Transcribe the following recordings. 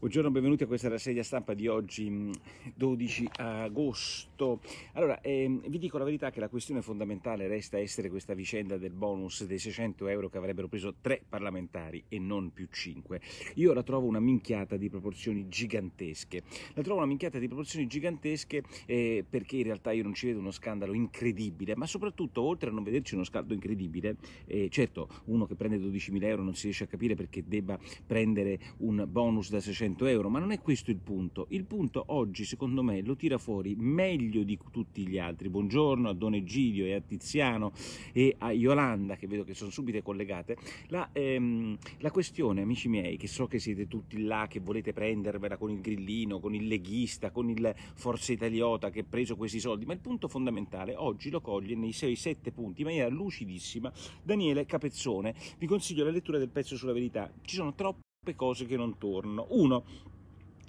Buongiorno, benvenuti a questa rassegna stampa di oggi, 12 mm, agosto. Allora, ehm, vi dico la verità che la questione fondamentale resta essere questa vicenda del bonus dei 600 euro che avrebbero preso tre parlamentari e non più cinque. Io la trovo una minchiata di proporzioni gigantesche. La trovo una minchiata di proporzioni gigantesche eh, perché in realtà io non ci vedo uno scandalo incredibile, ma soprattutto oltre a non vederci uno scandalo incredibile, eh, certo uno che prende 12.000 euro non si riesce a capire perché debba prendere un bonus da 600 euro 500 euro, ma non è questo il punto. Il punto oggi, secondo me, lo tira fuori meglio di tutti gli altri. Buongiorno a Don Egidio e a Tiziano e a Yolanda, che vedo che sono subito collegate. La, ehm, la questione, amici miei, che so che siete tutti là, che volete prendervela con il grillino, con il leghista, con il Forza Italiota che ha preso questi soldi, ma il punto fondamentale oggi lo coglie nei 6-7 punti in maniera lucidissima Daniele Capezzone. Vi consiglio la lettura del pezzo sulla verità. Ci sono troppi troppe cose che non tornano. Uno,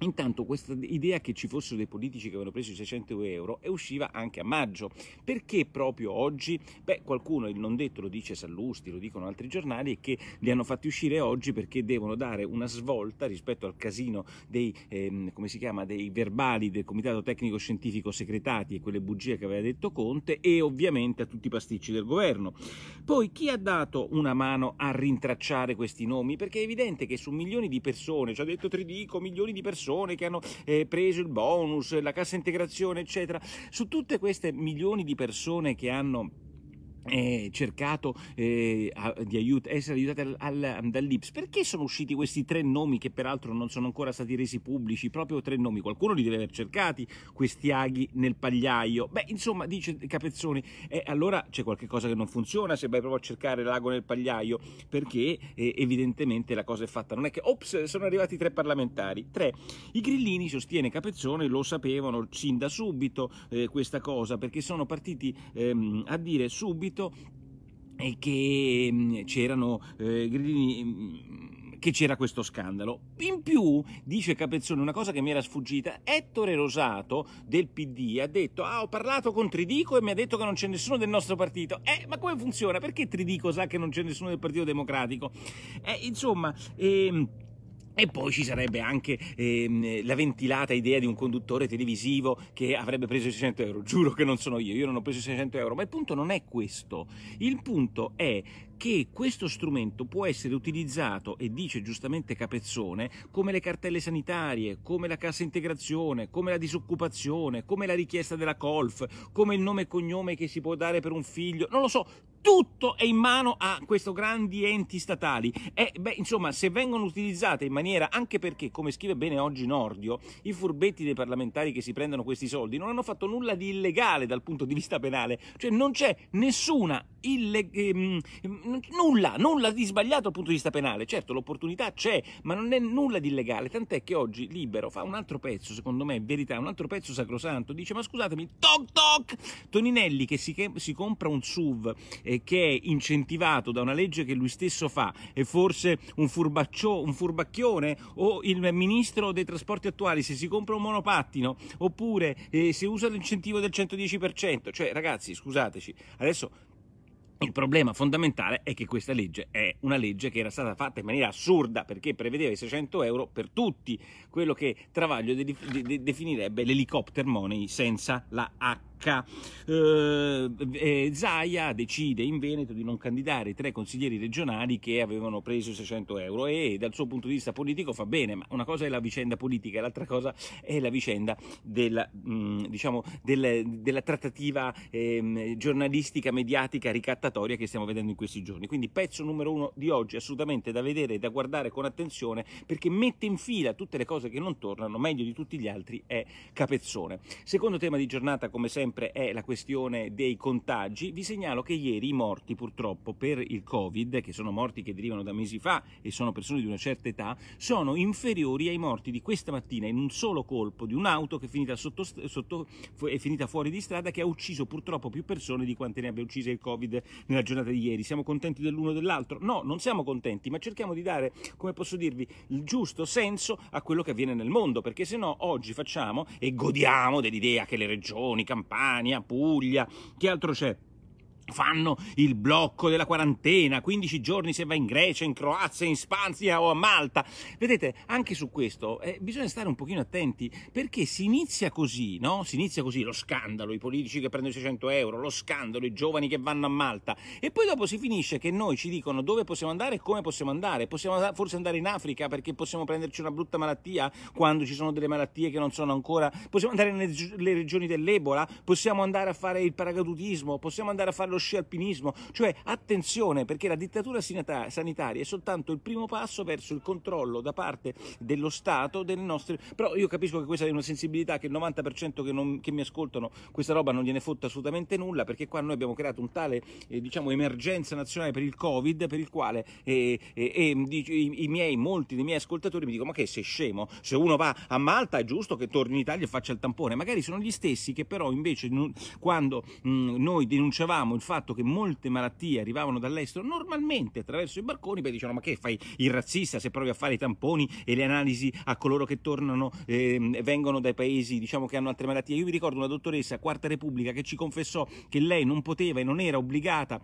Intanto questa idea che ci fossero dei politici che avevano preso i 600 euro e usciva anche a maggio. Perché proprio oggi? Beh, qualcuno, il non detto, lo dice Sallusti, lo dicono altri giornali, che li hanno fatti uscire oggi perché devono dare una svolta rispetto al casino dei, ehm, chiama, dei verbali del Comitato Tecnico Scientifico segretati e quelle bugie che aveva detto Conte e ovviamente a tutti i pasticci del governo. Poi chi ha dato una mano a rintracciare questi nomi? Perché è evidente che su milioni di persone, ci ha detto Tridico, milioni di persone, persone che hanno eh, preso il bonus, la cassa integrazione, eccetera. Su tutte queste milioni di persone che hanno eh, cercato eh, di aiut- essere aiutati dall'Ips. Perché sono usciti questi tre nomi che peraltro non sono ancora stati resi pubblici? Proprio tre nomi, qualcuno li deve aver cercati, questi aghi nel pagliaio. Beh, insomma, dice Capezzoni, eh, allora c'è qualcosa che non funziona se vai proprio a cercare l'ago nel pagliaio, perché eh, evidentemente la cosa è fatta. Non è che, ops, sono arrivati tre parlamentari. Tre. I grillini, sostiene Capezzone, lo sapevano sin da subito eh, questa cosa, perché sono partiti ehm, a dire subito subito che mm, c'erano eh, grillini mm, che c'era questo scandalo. In più, dice Capezzone, una cosa che mi era sfuggita, Ettore Rosato del PD ha detto ah ho parlato con Tridico e mi ha detto che non c'è nessuno del nostro partito. Eh, ma come funziona? Perché Tridico sa che non c'è nessuno del Partito Democratico? Eh, insomma... Ehm e poi ci sarebbe anche ehm, la ventilata idea di un conduttore televisivo che avrebbe preso 600 euro. Giuro che non sono io, io non ho preso 600 euro, ma il punto non è questo. Il punto è che questo strumento può essere utilizzato, e dice giustamente Capezzone, come le cartelle sanitarie, come la cassa integrazione, come la disoccupazione, come la richiesta della colf, come il nome e cognome che si può dare per un figlio, non lo so, tutto è in mano a questi grandi enti statali e beh, insomma se vengono utilizzate in maniera anche perché come scrive bene oggi Nordio i furbetti dei parlamentari che si prendono questi soldi non hanno fatto nulla di illegale dal punto di vista penale cioè non c'è nessuna ille- ehm, nulla, nulla di sbagliato dal punto di vista penale certo l'opportunità c'è ma non è nulla di illegale tant'è che oggi Libero fa un altro pezzo secondo me in verità un altro pezzo sacrosanto dice ma scusatemi toc toc Toninelli che si, che si compra un SUV che è incentivato da una legge che lui stesso fa e forse un, un furbacchione o il ministro dei trasporti attuali se si compra un monopattino oppure eh, se usa l'incentivo del 110%, cioè ragazzi scusateci, adesso il problema fondamentale è che questa legge è una legge che era stata fatta in maniera assurda perché prevedeva i 600 euro per tutti, quello che Travaglio de de definirebbe l'helicopter money senza la H. H. Eh, Zaia decide in Veneto di non candidare i tre consiglieri regionali che avevano preso 600 euro e dal suo punto di vista politico fa bene, ma una cosa è la vicenda politica l'altra cosa è la vicenda della, mh, mm, diciamo, del, della trattativa ehm, giornalistica, mediatica, ricattatoria che stiamo vedendo in questi giorni. Quindi pezzo numero uno di oggi assolutamente da vedere e da guardare con attenzione perché mette in fila tutte le cose che non tornano, meglio di tutti gli altri è Capezzone. Secondo tema di giornata come sempre sempre è la questione dei contagi, vi segnalo che ieri i morti purtroppo per il Covid, che sono morti che derivano da mesi fa e sono persone di una certa età, sono inferiori ai morti di questa mattina in un solo colpo di un'auto che è finita, sotto, sotto, è finita fuori di strada che ha ucciso purtroppo più persone di quante ne abbia uccise il Covid nella giornata di ieri. Siamo contenti dell'uno o dell'altro? No, non siamo contenti, ma cerchiamo di dare, come posso dirvi, il giusto senso a quello che avviene nel mondo, perché se no oggi facciamo e godiamo dell'idea che le regioni, campagne, Campania, Puglia, che altro c'è? fanno il blocco della quarantena, 15 giorni se va in Grecia, in Croazia, in Spagna o a Malta. Vedete, anche su questo eh, bisogna stare un pochino attenti perché si inizia così, no? Si inizia così lo scandalo, i politici che prendono i 600 euro, lo scandalo, i giovani che vanno a Malta e poi dopo si finisce che noi ci dicono dove possiamo andare e come possiamo andare. Possiamo forse andare in Africa perché possiamo prenderci una brutta malattia quando ci sono delle malattie che non sono ancora. Possiamo andare nelle regioni dell'Ebola, possiamo andare a fare il paracadutismo, possiamo andare a fare lo sci alpinismo. Cioè, attenzione, perché la dittatura sanitaria è soltanto il primo passo verso il controllo da parte dello Stato delle nostre... Però io capisco che questa è una sensibilità che il 90% che, non, che mi ascoltano questa roba non gliene fotta assolutamente nulla, perché qua noi abbiamo creato un tale, eh, diciamo, emergenza nazionale per il Covid, per il quale eh, eh, mm, i, i miei, molti dei miei ascoltatori mi dicono ma che sei scemo, se uno va a Malta è giusto che torni in Italia e faccia il tampone, magari sono gli stessi che però invece quando mh, mm, noi denunciavamo il fatto che molte malattie arrivavano dall'estero normalmente attraverso i barconi, poi dicevano ma che fai il razzista se provi a fare i tamponi e le analisi a coloro che tornano, eh, vengono dai paesi diciamo, che hanno altre malattie. Io vi ricordo una dottoressa Quarta Repubblica che ci confessò che lei non poteva e non era obbligata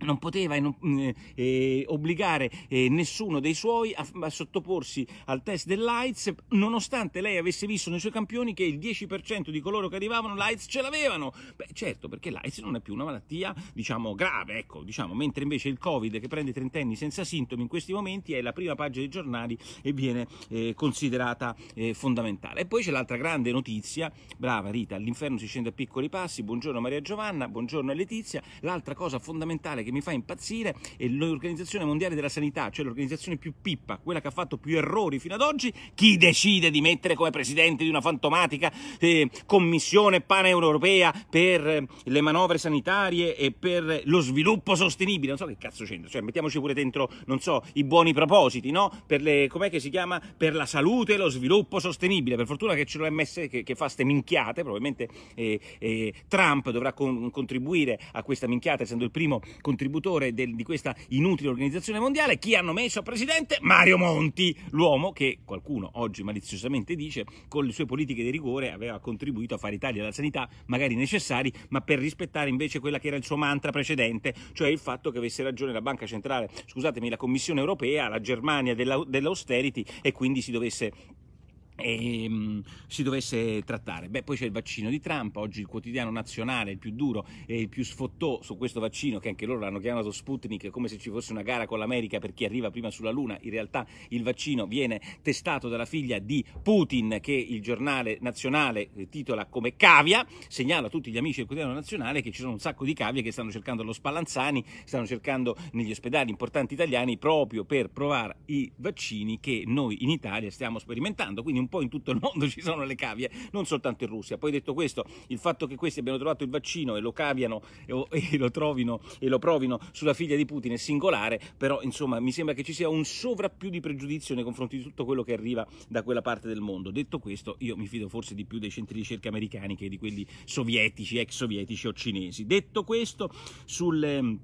non poteva eh, eh, obbligare eh, nessuno dei suoi a, a, sottoporsi al test dell'AIDS nonostante lei avesse visto nei suoi campioni che il 10% di coloro che arrivavano l'AIDS ce l'avevano beh certo perché l'AIDS non è più una malattia diciamo grave ecco diciamo mentre invece il Covid che prende trentenni senza sintomi in questi momenti è la prima pagina dei giornali e viene eh, considerata eh, fondamentale e poi c'è l'altra grande notizia brava Rita all'inferno si scende a piccoli passi buongiorno Maria Giovanna buongiorno Letizia l'altra cosa fondamentale che mi fa impazzire è l'Organizzazione Mondiale della Sanità, cioè l'organizzazione più pippa, quella che ha fatto più errori fino ad oggi, chi decide di mettere come presidente di una fantomatica eh, commissione paneuropea per eh, le manovre sanitarie e per lo sviluppo sostenibile, non so che cazzo c'entra, cioè mettiamoci pure dentro, non so, i buoni propositi, no? Per le, com'è che si chiama? Per la salute e lo sviluppo sostenibile, per fortuna che c'è l'OMS che, che fa ste minchiate, probabilmente eh, eh, Trump dovrà con, contribuire a questa minchiata essendo il primo contribuente contributore del, di questa inutile organizzazione mondiale, chi hanno messo a presidente? Mario Monti, l'uomo che qualcuno oggi maliziosamente dice con le sue politiche di rigore aveva contribuito a fare Italia tagli alla sanità, magari necessari, ma per rispettare invece quella che era il suo mantra precedente, cioè il fatto che avesse ragione la Banca Centrale, scusatemi, la Commissione Europea, la Germania dell'austerity e quindi si dovesse e, um, si dovesse trattare. Beh, poi c'è il vaccino di Trump, oggi il quotidiano nazionale, il più duro e il più sfottò su questo vaccino, che anche loro l'hanno chiamato Sputnik, come se ci fosse una gara con l'America per chi arriva prima sulla Luna. In realtà il vaccino viene testato dalla figlia di Putin, che il giornale nazionale eh, titola come cavia, segnala a tutti gli amici del quotidiano nazionale che ci sono un sacco di cavie che stanno cercando lo Spallanzani, stanno cercando negli ospedali importanti italiani proprio per provare i vaccini che noi in Italia stiamo sperimentando. Quindi un un po' in tutto il mondo ci sono le cavie, non soltanto in Russia. Poi detto questo, il fatto che questi abbiano trovato il vaccino e lo caviano e lo trovino e lo provino sulla figlia di Putin è singolare, però insomma mi sembra che ci sia un sovrappiù di pregiudizio nei confronti di tutto quello che arriva da quella parte del mondo. Detto questo, io mi fido forse di più dei centri di ricerca americani che di quelli sovietici, ex sovietici o cinesi. Detto questo, sulle ehm,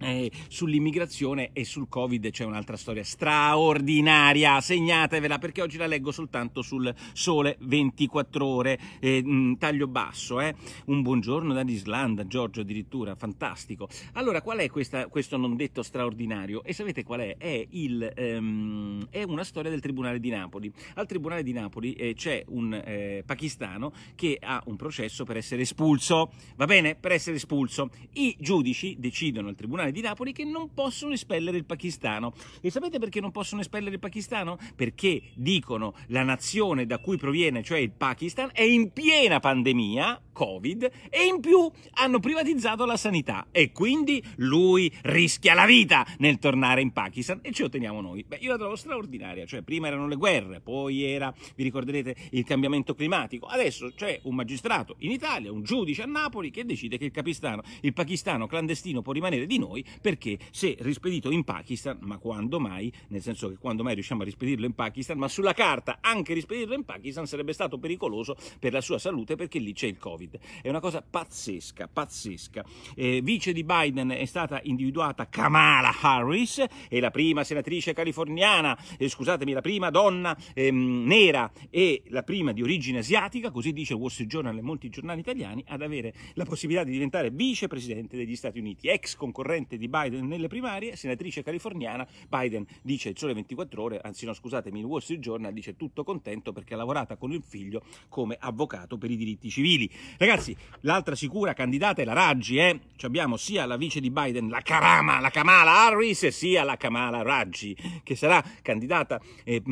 eh, sull'immigrazione e sul Covid c'è un'altra storia straordinaria, segnatevela perché oggi la leggo soltanto sul sole 24 ore, eh, mh, mm, taglio basso, eh. un buongiorno dall'Islanda, Giorgio addirittura, fantastico. Allora qual è questa, questo non detto straordinario? E sapete qual è? È, il, ehm, è una storia del Tribunale di Napoli. Al Tribunale di Napoli eh, c'è un eh, pakistano che ha un processo per essere espulso, va bene? Per essere espulso. I giudici decidono, il Tribunale musulmane di Napoli che non possono espellere il pakistano. E sapete perché non possono espellere il pakistano? Perché dicono la nazione da cui proviene, cioè il Pakistan, è in piena pandemia, Covid, e in più hanno privatizzato la sanità e quindi lui rischia la vita nel tornare in Pakistan e ci otteniamo noi. Beh, io la trovo straordinaria, cioè prima erano le guerre, poi era, vi ricorderete, il cambiamento climatico, adesso c'è un magistrato in Italia, un giudice a Napoli che decide che il, il pakistano clandestino può rimanere di noi noi, perché se rispedito in Pakistan, ma quando mai, nel senso che quando mai riusciamo a rispedirlo in Pakistan, ma sulla carta anche rispedirlo in Pakistan sarebbe stato pericoloso per la sua salute perché lì c'è il Covid. È una cosa pazzesca, pazzesca. Eh, vice di Biden è stata individuata Kamala Harris, è la prima senatrice californiana, eh, scusatemi, la prima donna ehm, nera e la prima di origine asiatica, così dice Wall Street Journal e molti giornali italiani, ad avere la possibilità di diventare vicepresidente degli Stati Uniti, ex concorrente concorrente di Biden nelle primarie, senatrice californiana, Biden dice il sole 24 ore, anzi no scusatemi, il Wall Street Journal dice tutto contento perché ha lavorato con il figlio come avvocato per i diritti civili. Ragazzi, l'altra sicura candidata è la Raggi, eh? abbiamo sia la vice di Biden, la Karama, la Kamala Harris, sia la Kamala Raggi, che sarà candidata... Eh,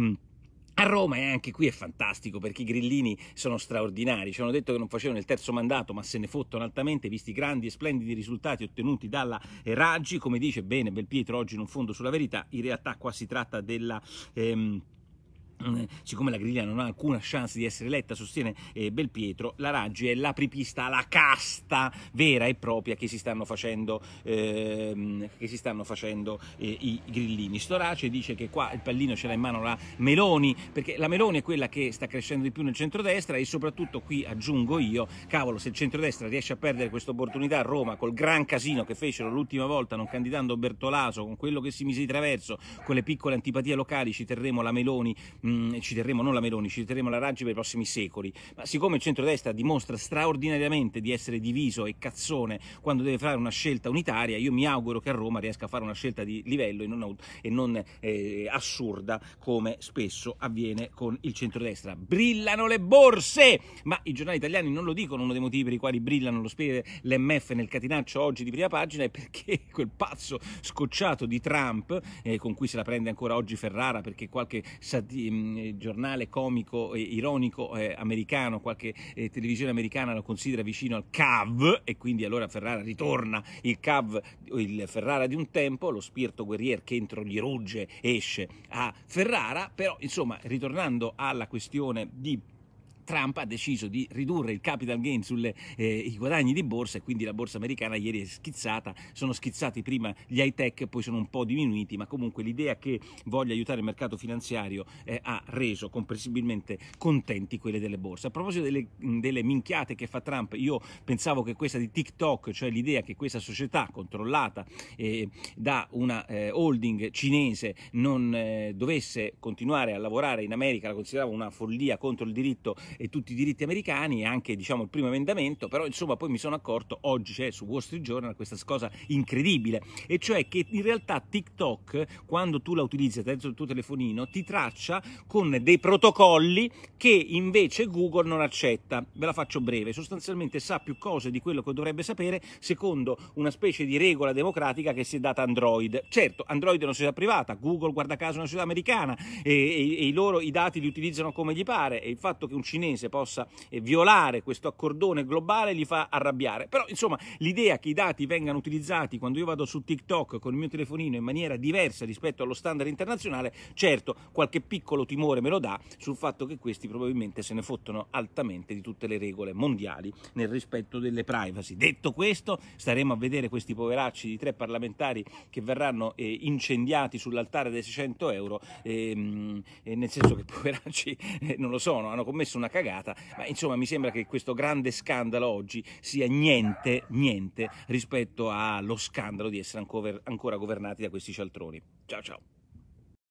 a Roma e eh, anche qui è fantastico perché i grillini sono straordinari, ci hanno detto che non facevano il terzo mandato ma se ne fottono altamente visti i grandi e splendidi risultati ottenuti dalla eh, Raggi, come dice bene Belpietro oggi in un fondo sulla verità, in realtà qua si tratta della... Ehm, Mm, siccome la griglia non ha alcuna chance di essere eletta, sostiene eh, Belpietro, la Raggi è l'apripista alla casta vera e propria che si stanno facendo, ehm, si stanno facendo eh, i grillini. Storace dice che qua il pallino ce l'ha in mano la Meloni, perché la Meloni è quella che sta crescendo di più nel centrodestra e soprattutto qui aggiungo io, cavolo, se il centrodestra riesce a perdere questa opportunità a Roma col gran casino che fecero l'ultima volta non candidando Bertolaso, con quello che si mise di traverso, con le piccole antipatie locali ci terremo la Meloni mh, mm, ci terremo non la Meloni, ci terremo la Raggi per i prossimi secoli, ma siccome il centrodestra dimostra straordinariamente di essere diviso e cazzone quando deve fare una scelta unitaria, io mi auguro che a Roma riesca a fare una scelta di livello e non, e non eh, assurda come spesso avviene con il centrodestra. Brillano le borse, ma i giornali italiani non lo dicono, uno dei motivi per i quali brillano lo spiede l'MF nel catinaccio oggi di prima pagina è perché quel pazzo scocciato di Trump, eh, con cui se la prende ancora oggi Ferrara perché qualche sati- Ehm, giornale comico e ironico eh, americano, qualche eh, televisione americana lo considera vicino al CAV e quindi allora Ferrara ritorna il CAV, il Ferrara di un tempo, lo spirito guerrier che entro gli rugge esce a Ferrara, però insomma ritornando alla questione di Trump ha deciso di ridurre il capital gain sui eh, guadagni di borsa e quindi la borsa americana ieri è schizzata, sono schizzati prima gli high tech, poi sono un po' diminuiti, ma comunque l'idea che voglia aiutare il mercato finanziario eh, ha reso comprensibilmente contenti quelle delle borse. A proposito delle, delle minchiate che fa Trump, io pensavo che questa di TikTok, cioè l'idea che questa società controllata eh, da una eh, holding cinese non eh, dovesse continuare a lavorare in America, la consideravo una follia contro il diritto e tutti i diritti americani e anche diciamo, il primo emendamento, però insomma poi mi sono accorto, oggi c'è su Wall Street Journal questa cosa incredibile, e cioè che in realtà TikTok, quando tu la utilizzi attraverso il tuo telefonino, ti traccia con dei protocolli che invece Google non accetta. Ve la faccio breve, sostanzialmente sa più cose di quello che dovrebbe sapere secondo una specie di regola democratica che si è data Android. Certo, Android è una società privata, Google guarda caso è una società americana e, e, e i loro i dati li utilizzano come gli pare e il fatto che un cinese palestinese possa eh, violare questo accordone globale gli fa arrabbiare. Però insomma l'idea che i dati vengano utilizzati quando io vado su TikTok con il mio telefonino in maniera diversa rispetto allo standard internazionale, certo qualche piccolo timore me lo dà sul fatto che questi probabilmente se ne fottono altamente di tutte le regole mondiali nel rispetto delle privacy. Detto questo, staremo a vedere questi poveracci di tre parlamentari che verranno eh, incendiati sull'altare dei 600 euro, ehm, nel senso che poveracci eh, non lo sono, hanno commesso una cagata, ma insomma mi sembra che questo grande scandalo oggi sia niente, niente rispetto allo scandalo di essere ancora governati da questi cialtroni. Ciao ciao.